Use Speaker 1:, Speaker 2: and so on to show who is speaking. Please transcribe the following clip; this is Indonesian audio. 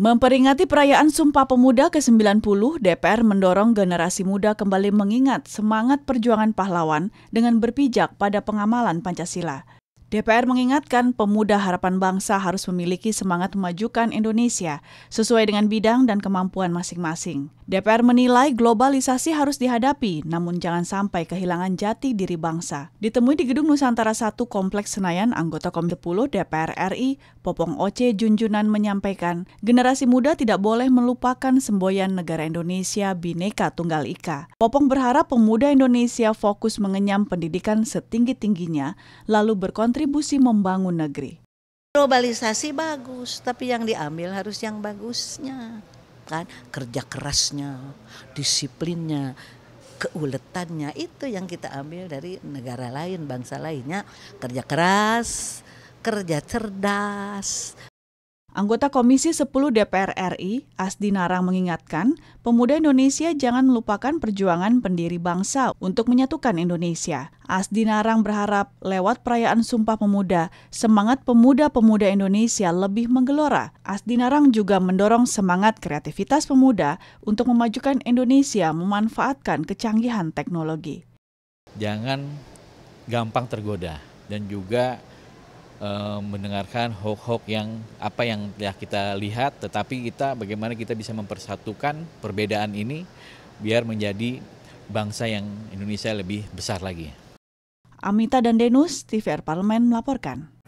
Speaker 1: Memperingati perayaan Sumpah Pemuda ke-90, DPR mendorong generasi muda kembali mengingat semangat perjuangan pahlawan dengan berpijak pada pengamalan Pancasila. DPR mengingatkan pemuda harapan bangsa harus memiliki semangat memajukan Indonesia sesuai dengan bidang dan kemampuan masing-masing. DPR menilai globalisasi harus dihadapi, namun jangan sampai kehilangan jati diri bangsa. Ditemui di Gedung Nusantara 1 Kompleks Senayan, anggota Komite 10 DPR RI, Popong Oce Junjunan menyampaikan, generasi muda tidak boleh melupakan semboyan negara Indonesia Bineka Tunggal Ika. Popong berharap pemuda Indonesia fokus mengenyam pendidikan setinggi-tingginya, lalu berkontribusi berkontribusi membangun negeri.
Speaker 2: Globalisasi bagus, tapi yang diambil harus yang bagusnya. Kan kerja kerasnya, disiplinnya, keuletannya itu yang kita ambil dari negara lain, bangsa lainnya. Kerja
Speaker 1: keras, kerja cerdas, Anggota Komisi 10 DPR RI, Asdi Narang mengingatkan, pemuda Indonesia jangan melupakan perjuangan pendiri bangsa untuk menyatukan Indonesia. Asdi Narang berharap lewat perayaan Sumpah Pemuda, semangat pemuda-pemuda Indonesia lebih menggelora. Asdi Narang juga mendorong semangat kreativitas pemuda untuk memajukan Indonesia memanfaatkan kecanggihan teknologi.
Speaker 3: Jangan gampang tergoda dan juga Eh, mendengarkan hoax-hoax yang apa yang ya kita lihat, tetapi kita bagaimana kita bisa mempersatukan perbedaan ini biar menjadi bangsa yang Indonesia lebih besar lagi.
Speaker 1: Amita dan Denus, TVR Parlemen melaporkan.